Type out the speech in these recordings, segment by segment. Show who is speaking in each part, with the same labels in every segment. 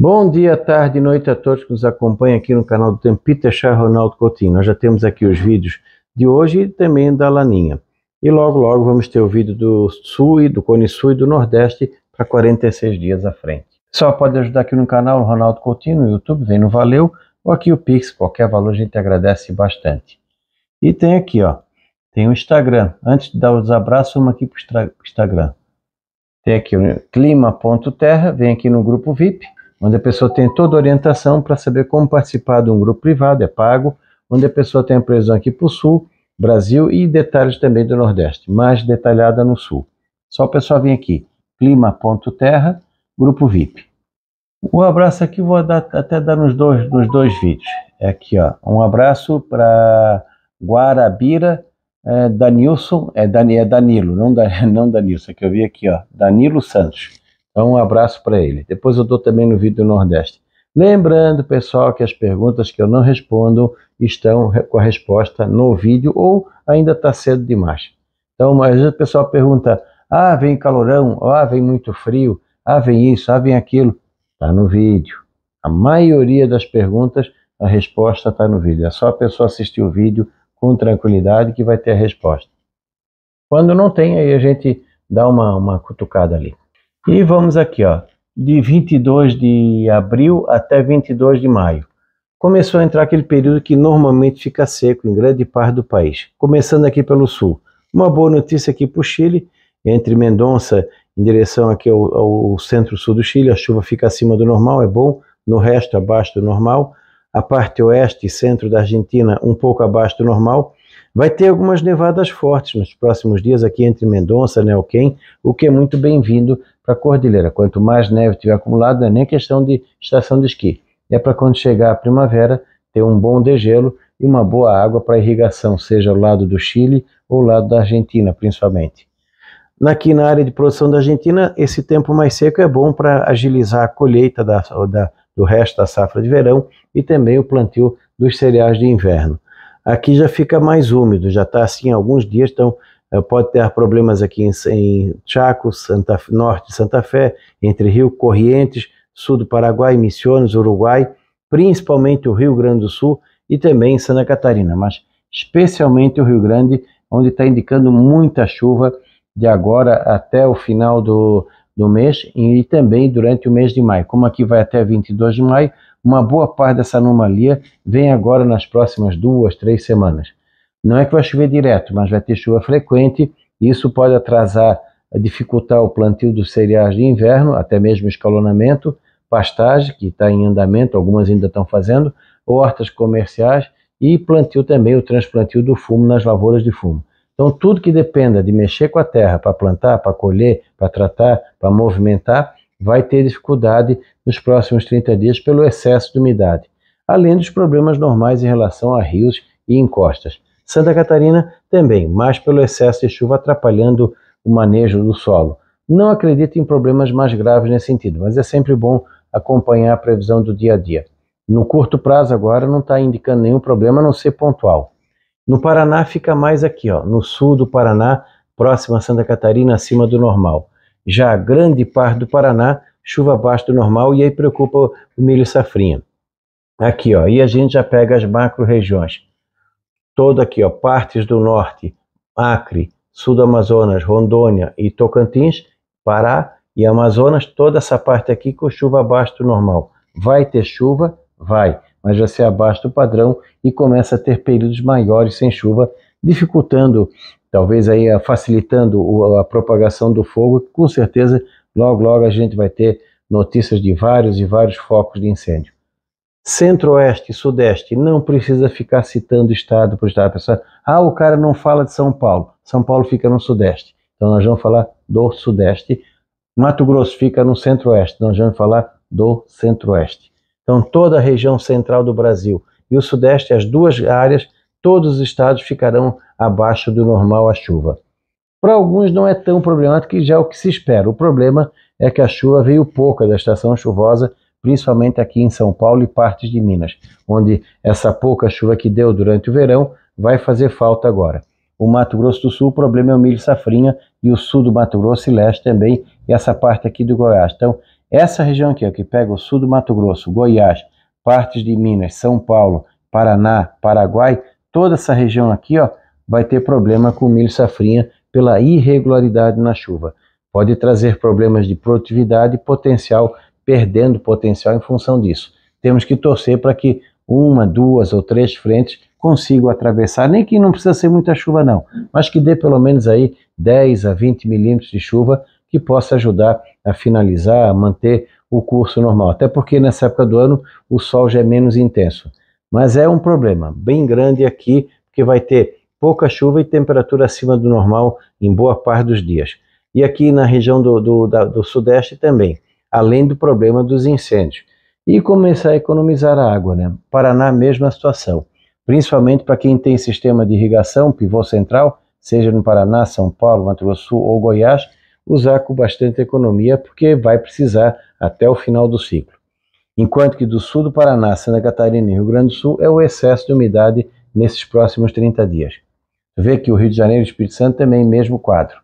Speaker 1: Bom dia, tarde e noite a todos que nos acompanham aqui no canal do Tempo Peter Chá Ronaldo Coutinho. Nós já temos aqui os vídeos de hoje e também da Laninha. E logo, logo vamos ter o vídeo do Sul e do Cone Sul e do Nordeste para 46 dias à frente. Só pode ajudar aqui no canal Ronaldo Coutinho, no YouTube, vem no Valeu, ou aqui o Pix, qualquer valor a gente agradece bastante. E tem aqui, ó, tem o Instagram. Antes de dar os abraços, uma aqui para o Instagram. Tem aqui o clima.terra, vem aqui no grupo VIP onde a pessoa tem toda a orientação para saber como participar de um grupo privado, é pago, onde a pessoa tem a previsão aqui para o Sul, Brasil e detalhes também do Nordeste, mais detalhada no Sul. Só o pessoal vir aqui, clima.terra, grupo VIP. O abraço aqui vou dar, até dar nos dois, nos dois vídeos. É aqui, ó. Um abraço para Guarabira, é, Danilson, é, Dan, é Danilo, não, não Danilson, é que eu vi aqui, ó. Danilo Santos. Então, um abraço para ele. Depois eu dou também no vídeo do Nordeste. Lembrando, pessoal, que as perguntas que eu não respondo estão com a resposta no vídeo ou ainda está cedo demais. Então, às vezes o pessoal pergunta: ah, vem calorão, ah, vem muito frio, ah, vem isso, ah, vem aquilo. Está no vídeo. A maioria das perguntas, a resposta está no vídeo. É só a pessoa assistir o vídeo com tranquilidade que vai ter a resposta. Quando não tem, aí a gente dá uma, uma cutucada ali. E vamos aqui, ó, de 22 de abril até 22 de maio. Começou a entrar aquele período que normalmente fica seco em grande parte do país, começando aqui pelo sul. Uma boa notícia aqui para o Chile, entre Mendonça em direção aqui ao, ao centro-sul do Chile, a chuva fica acima do normal, é bom, no resto abaixo do normal. A parte oeste e centro da Argentina um pouco abaixo do normal. Vai ter algumas nevadas fortes nos próximos dias aqui entre Mendonça e Neuquén, o que é muito bem-vindo para a cordilheira. Quanto mais neve tiver acumulado, não é nem questão de estação de esqui. É para quando chegar a primavera ter um bom degelo e uma boa água para irrigação, seja o lado do Chile ou o lado da Argentina, principalmente. Aqui na área de produção da Argentina, esse tempo mais seco é bom para agilizar a colheita da, da, do resto da safra de verão e também o plantio dos cereais de inverno. Aqui já fica mais úmido, já está assim alguns dias, então é, pode ter problemas aqui em, em Chaco, Santa, norte de Santa Fé, entre Rio Corrientes, sul do Paraguai, Missões, Uruguai, principalmente o Rio Grande do Sul e também em Santa Catarina, mas especialmente o Rio Grande, onde está indicando muita chuva de agora até o final do, do mês e também durante o mês de maio. Como aqui vai até 22 de maio, uma boa parte dessa anomalia vem agora nas próximas duas, três semanas. Não é que vai chover direto, mas vai ter chuva frequente e isso pode atrasar, dificultar o plantio dos cereais de inverno, até mesmo escalonamento, pastagem, que está em andamento, algumas ainda estão fazendo, hortas comerciais e plantio também, o transplantio do fumo nas lavouras de fumo. Então, tudo que dependa de mexer com a terra para plantar, para colher, para tratar, para movimentar, vai ter dificuldade nos próximos 30 dias pelo excesso de umidade, além dos problemas normais em relação a rios e encostas. Santa Catarina também, mas pelo excesso de chuva atrapalhando o manejo do solo. Não acredito em problemas mais graves nesse sentido, mas é sempre bom acompanhar a previsão do dia a dia. No curto prazo, agora, não está indicando nenhum problema, a não ser pontual. No Paraná, fica mais aqui, ó, no sul do Paraná, próximo a Santa Catarina, acima do normal. Já grande parte do Paraná, chuva abaixo do normal, e aí preocupa o milho safrinha. Aqui, ó, e a gente já pega as macro-regiões todo aqui, ó, partes do norte, Acre, sul do Amazonas, Rondônia e Tocantins, Pará e Amazonas, toda essa parte aqui com chuva abaixo do normal. Vai ter chuva? Vai, mas já se abaixo do padrão e começa a ter períodos maiores sem chuva, dificultando, talvez aí facilitando a propagação do fogo, com certeza logo logo a gente vai ter notícias de vários e vários focos de incêndio. Centro-Oeste e Sudeste, não precisa ficar citando Estado por Estado. Pessoal, ah, o cara não fala de São Paulo. São Paulo fica no Sudeste. Então nós vamos falar do Sudeste. Mato Grosso fica no Centro-Oeste. Nós vamos falar do Centro-Oeste. Então toda a região central do Brasil e o Sudeste, as duas áreas, todos os estados ficarão abaixo do normal a chuva. Para alguns não é tão problemático que já é o que se espera. O problema é que a chuva veio pouca da estação chuvosa principalmente aqui em São Paulo e partes de Minas, onde essa pouca chuva que deu durante o verão vai fazer falta agora. O Mato Grosso do Sul, o problema é o milho safrinha e o sul do Mato Grosso e leste também, e essa parte aqui do Goiás. Então, essa região aqui, ó, que pega o sul do Mato Grosso, Goiás, partes de Minas, São Paulo, Paraná, Paraguai, toda essa região aqui ó, vai ter problema com milho safrinha pela irregularidade na chuva. Pode trazer problemas de produtividade e potencial perdendo potencial em função disso. Temos que torcer para que uma, duas ou três frentes consigam atravessar, nem que não precisa ser muita chuva não, mas que dê pelo menos aí 10 a 20 milímetros de chuva que possa ajudar a finalizar, a manter o curso normal. Até porque nessa época do ano o sol já é menos intenso. Mas é um problema bem grande aqui, porque vai ter pouca chuva e temperatura acima do normal em boa parte dos dias. E aqui na região do, do, da, do Sudeste também além do problema dos incêndios. E começar a economizar a água, né? Paraná, mesma situação. Principalmente para quem tem sistema de irrigação, pivô central, seja no Paraná, São Paulo, Mato Grosso Sul ou Goiás, usar com bastante economia, porque vai precisar até o final do ciclo. Enquanto que do sul do Paraná, Santa Catarina e Rio Grande do Sul é o excesso de umidade nesses próximos 30 dias. Vê que o Rio de Janeiro e o Espírito Santo também, mesmo quadro.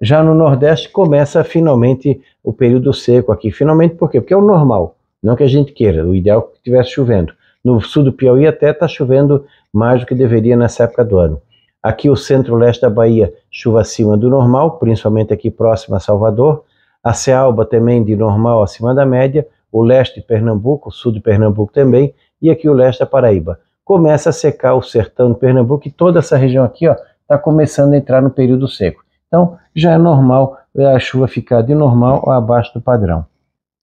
Speaker 1: Já no Nordeste começa finalmente o período seco aqui. Finalmente por quê? Porque é o normal, não que a gente queira, o ideal é que estivesse chovendo. No sul do Piauí até está chovendo mais do que deveria nessa época do ano. Aqui o centro-leste da Bahia, chuva acima do normal, principalmente aqui próximo a Salvador. A Cealba também de normal acima da média. O leste de Pernambuco, o sul de Pernambuco também. E aqui o leste da Paraíba. Começa a secar o sertão de Pernambuco e toda essa região aqui está começando a entrar no período seco. Então, já é normal é, a chuva ficar de normal ou abaixo do padrão.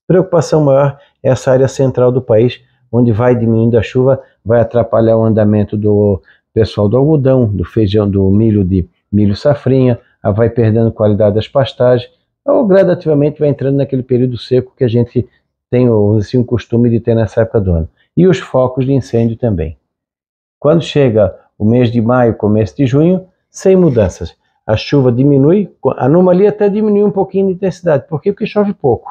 Speaker 1: Preocupação maior é essa área central do país, onde vai diminuindo a chuva, vai atrapalhar o andamento do pessoal do algodão, do feijão, do milho de milho safrinha, ah, vai perdendo qualidade das pastagens, ou gradativamente vai entrando naquele período seco que a gente tem assim, o costume de ter nessa época do ano. E os focos de incêndio também. Quando chega o mês de maio, começo de junho, sem mudanças a chuva diminui, a anomalia até diminui um pouquinho de intensidade. Por quê? Porque chove pouco.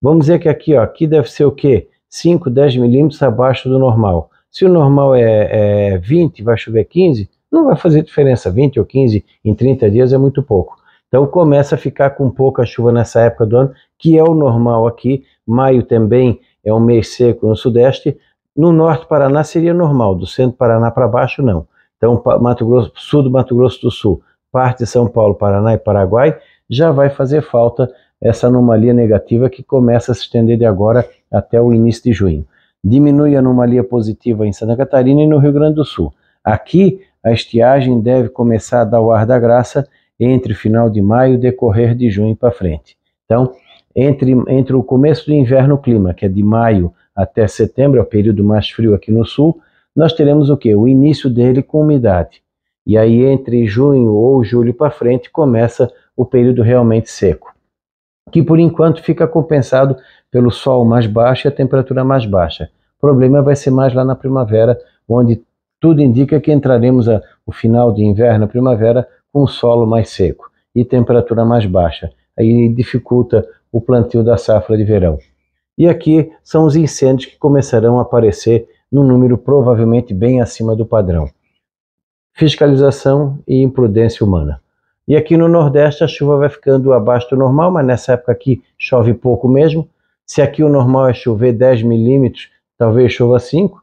Speaker 1: Vamos dizer que aqui, ó, aqui deve ser o quê? 5, 10 milímetros abaixo do normal. Se o normal é, é 20, vai chover 15, não vai fazer diferença. 20 ou 15 em 30 dias é muito pouco. Então começa a ficar com pouca chuva nessa época do ano, que é o normal aqui. Maio também é um mês seco no sudeste. No norte do Paraná seria normal, do centro do Paraná para baixo não. Então Mato Grosso, sul do Mato Grosso do Sul parte de São Paulo, Paraná e Paraguai, já vai fazer falta essa anomalia negativa que começa a se estender de agora até o início de junho. Diminui a anomalia positiva em Santa Catarina e no Rio Grande do Sul. Aqui, a estiagem deve começar a dar o ar da graça entre final de maio e decorrer de junho para frente. Então, entre, entre o começo do inverno, clima, que é de maio até setembro, é o período mais frio aqui no sul, nós teremos o que? O início dele com umidade. E aí, entre junho ou julho para frente, começa o período realmente seco, que por enquanto fica compensado pelo sol mais baixo e a temperatura mais baixa. O problema vai ser mais lá na primavera, onde tudo indica que entraremos a, o final de inverno, primavera, com solo mais seco e temperatura mais baixa. Aí dificulta o plantio da safra de verão. E aqui são os incêndios que começarão a aparecer num número provavelmente bem acima do padrão fiscalização e imprudência humana. E aqui no Nordeste a chuva vai ficando abaixo do normal, mas nessa época aqui chove pouco mesmo. Se aqui o normal é chover 10 milímetros, talvez chova 5.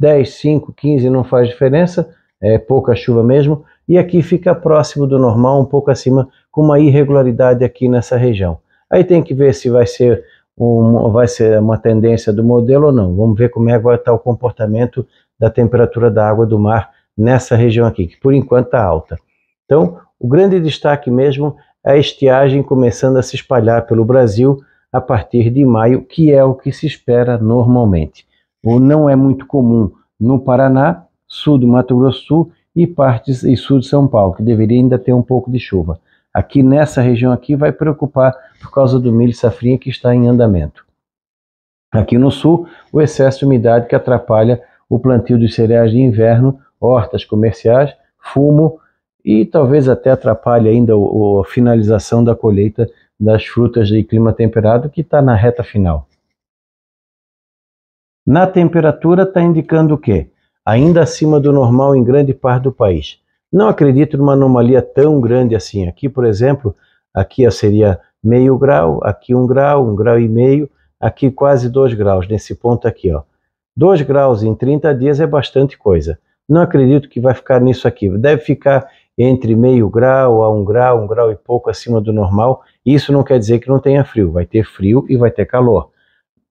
Speaker 1: 10, 5, 15 não faz diferença, é pouca chuva mesmo. E aqui fica próximo do normal, um pouco acima, com uma irregularidade aqui nessa região. Aí tem que ver se vai ser, um, vai ser uma tendência do modelo ou não. Vamos ver como é agora está o comportamento da temperatura da água do mar nessa região aqui, que por enquanto está alta. Então, o grande destaque mesmo é a estiagem começando a se espalhar pelo Brasil a partir de maio, que é o que se espera normalmente. Ou não é muito comum no Paraná, sul do Mato Grosso Sul e partes e sul de São Paulo, que deveria ainda ter um pouco de chuva. Aqui nessa região aqui vai preocupar por causa do milho safrinha que está em andamento. Aqui no sul, o excesso de umidade que atrapalha o plantio dos cereais de inverno hortas comerciais, fumo e talvez até atrapalhe ainda a finalização da colheita das frutas de clima temperado que está na reta final. Na temperatura está indicando o quê? Ainda acima do normal em grande parte do país. Não acredito numa anomalia tão grande assim. Aqui, por exemplo, aqui seria meio grau, aqui um grau, um grau e meio, aqui quase dois graus, nesse ponto aqui. Ó. Dois graus em 30 dias é bastante coisa. Não acredito que vai ficar nisso aqui. Deve ficar entre meio grau a um grau, um grau e pouco acima do normal. Isso não quer dizer que não tenha frio. Vai ter frio e vai ter calor.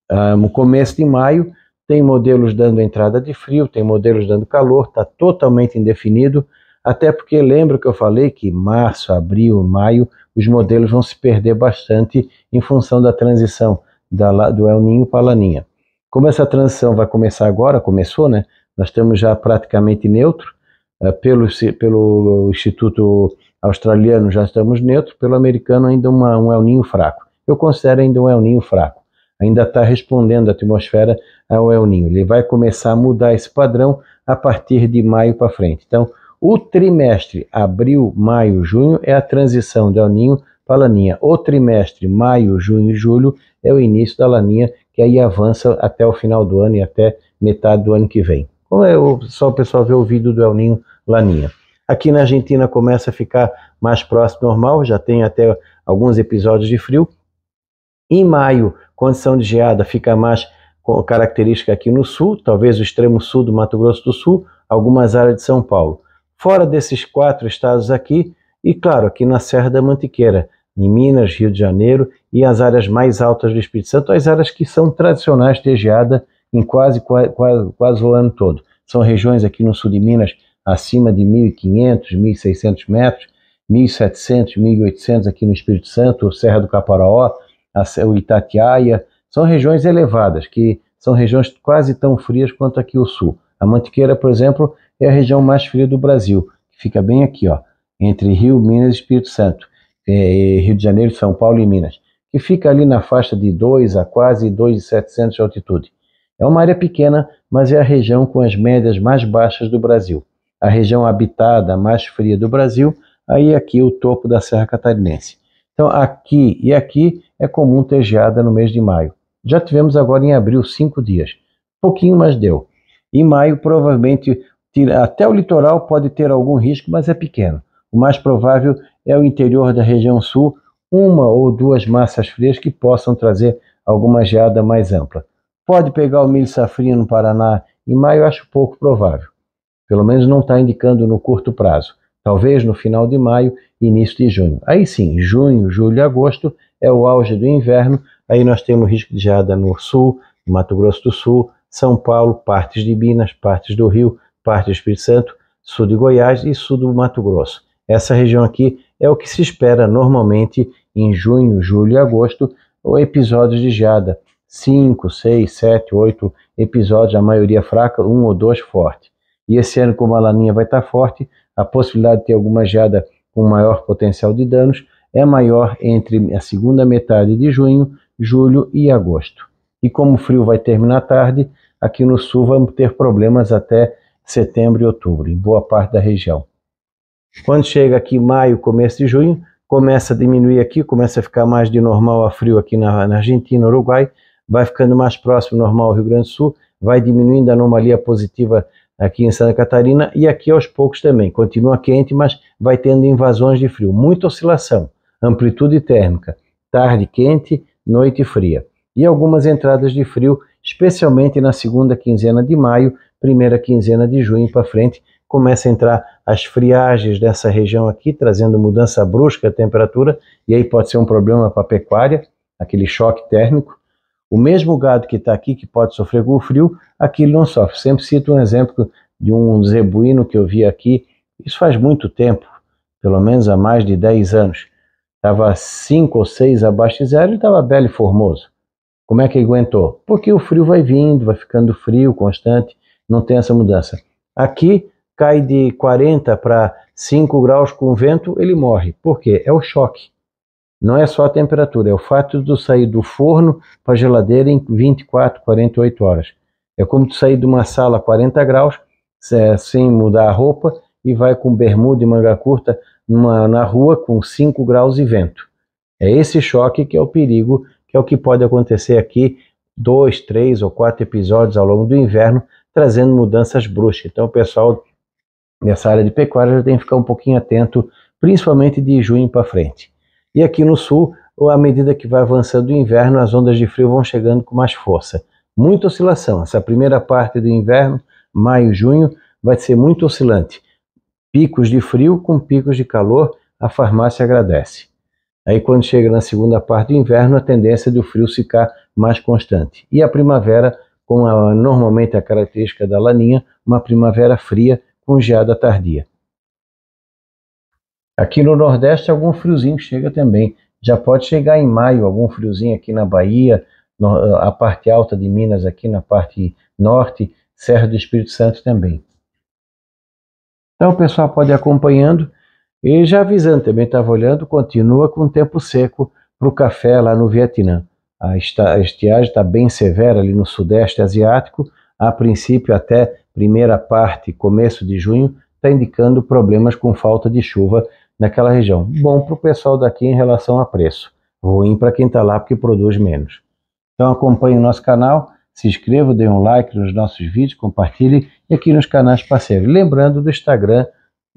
Speaker 1: Ah, no começo de maio, tem modelos dando entrada de frio, tem modelos dando calor, está totalmente indefinido. Até porque lembro que eu falei que março, abril, maio, os modelos vão se perder bastante em função da transição da, do El Ninho para a Laninha. Como essa transição vai começar agora, começou, né? Nós estamos já praticamente neutro, eh, pelo, pelo Instituto Australiano já estamos neutro, pelo americano ainda uma, um El Ninho fraco. Eu considero ainda um El Ninho fraco. Ainda está respondendo a atmosfera ao El Ninho. Ele vai começar a mudar esse padrão a partir de maio para frente. Então, o trimestre abril, maio, junho é a transição do El Ninho para a Laninha. O trimestre maio, junho e julho é o início da Laninha, que aí avança até o final do ano e até metade do ano que vem. Como é o, só o pessoal vê o vídeo do El Ninho Laninha. Aqui na Argentina começa a ficar mais próximo do normal, já tem até alguns episódios de frio. Em maio, condição de geada fica mais característica aqui no sul, talvez o extremo sul do Mato Grosso do Sul, algumas áreas de São Paulo. Fora desses quatro estados aqui, e claro, aqui na Serra da Mantiqueira, em Minas, Rio de Janeiro e as áreas mais altas do Espírito Santo, as áreas que são tradicionais de geada em quase, quase, quase o ano todo. São regiões aqui no sul de Minas acima de 1.500, 1.600 metros, 1.700, 1.800 aqui no Espírito Santo, Serra do Caparaó, o Itatiaia, são regiões elevadas, que são regiões quase tão frias quanto aqui o sul. A Mantiqueira, por exemplo, é a região mais fria do Brasil, que fica bem aqui, ó, entre Rio, Minas e Espírito Santo, é, Rio de Janeiro, São Paulo e Minas, que fica ali na faixa de 2 a quase 2.700 de altitude. É uma área pequena, mas é a região com as médias mais baixas do Brasil. A região habitada mais fria do Brasil, aí aqui o topo da Serra Catarinense. Então aqui e aqui é comum ter geada no mês de maio. Já tivemos agora em abril cinco dias. Pouquinho, mas deu. Em maio, provavelmente, até o litoral pode ter algum risco, mas é pequeno. O mais provável é o interior da região sul, uma ou duas massas frias que possam trazer alguma geada mais ampla. Pode pegar o milho safrinha no Paraná em maio, acho pouco provável. Pelo menos não está indicando no curto prazo. Talvez no final de maio, início de junho. Aí sim, junho, julho e agosto é o auge do inverno. Aí nós temos risco de geada no sul, Mato Grosso do Sul, São Paulo, partes de Minas, partes do Rio, partes do Espírito Santo, sul de Goiás e sul do Mato Grosso. Essa região aqui é o que se espera normalmente em junho, julho e agosto, ou episódios de geada 5, 6, 7, 8 episódios, a maioria fraca, um ou dois forte. E esse ano, como a laninha vai estar forte, a possibilidade de ter alguma geada com maior potencial de danos é maior entre a segunda metade de junho, julho e agosto. E como o frio vai terminar tarde, aqui no sul vamos ter problemas até setembro e outubro, em boa parte da região. Quando chega aqui maio, começo de junho, começa a diminuir aqui, começa a ficar mais de normal a frio aqui na, na Argentina, Uruguai, vai ficando mais próximo normal ao Rio Grande do Sul, vai diminuindo a anomalia positiva aqui em Santa Catarina e aqui aos poucos também. Continua quente, mas vai tendo invasões de frio. Muita oscilação, amplitude térmica, tarde quente, noite fria. E algumas entradas de frio, especialmente na segunda quinzena de maio, primeira quinzena de junho para frente, começa a entrar as friagens dessa região aqui, trazendo mudança brusca da temperatura, e aí pode ser um problema para a pecuária, aquele choque térmico. O mesmo gado que está aqui, que pode sofrer com o frio, aqui ele não sofre. Sempre cito um exemplo de um zebuíno que eu vi aqui, isso faz muito tempo, pelo menos há mais de 10 anos. Estava 5 ou 6 abaixo de zero e estava belo e formoso. Como é que aguentou? Porque o frio vai vindo, vai ficando frio constante, não tem essa mudança. Aqui cai de 40 para 5 graus com vento, ele morre. Por quê? É o choque. Não é só a temperatura, é o fato de sair do forno para a geladeira em 24, 48 horas. É como tu sair de uma sala a 40 graus, sem mudar a roupa, e vai com bermuda e manga curta numa, na rua com 5 graus e vento. É esse choque que é o perigo, que é o que pode acontecer aqui, dois, três ou quatro episódios ao longo do inverno, trazendo mudanças bruscas. Então, o pessoal nessa área de pecuária já tem que ficar um pouquinho atento, principalmente de junho para frente. E aqui no sul, à medida que vai avançando o inverno, as ondas de frio vão chegando com mais força. Muita oscilação. Essa primeira parte do inverno, maio, junho, vai ser muito oscilante. Picos de frio com picos de calor, a farmácia agradece. Aí quando chega na segunda parte do inverno, a tendência do frio ficar mais constante. E a primavera, com é normalmente a característica da laninha, uma primavera fria com geada tardia. Aqui no Nordeste, algum friozinho chega também. Já pode chegar em maio, algum friozinho aqui na Bahia, no, a parte alta de Minas, aqui na parte norte, Serra do Espírito Santo também. Então o pessoal pode ir acompanhando e já avisando também, estava olhando, continua com tempo seco para o café lá no Vietnã. A estiagem está bem severa ali no Sudeste Asiático, a princípio até primeira parte, começo de junho, está indicando problemas com falta de chuva naquela região. Bom para o pessoal daqui em relação a preço, ruim para quem está lá porque produz menos. Então acompanhe o nosso canal, se inscreva, dê um like nos nossos vídeos, compartilhe e aqui nos canais parceiros. Lembrando do Instagram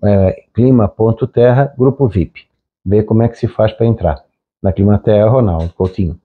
Speaker 1: é, clima.terra, grupo VIP. Ver como é que se faz para entrar. Na Climaterra, Ronaldo Coutinho.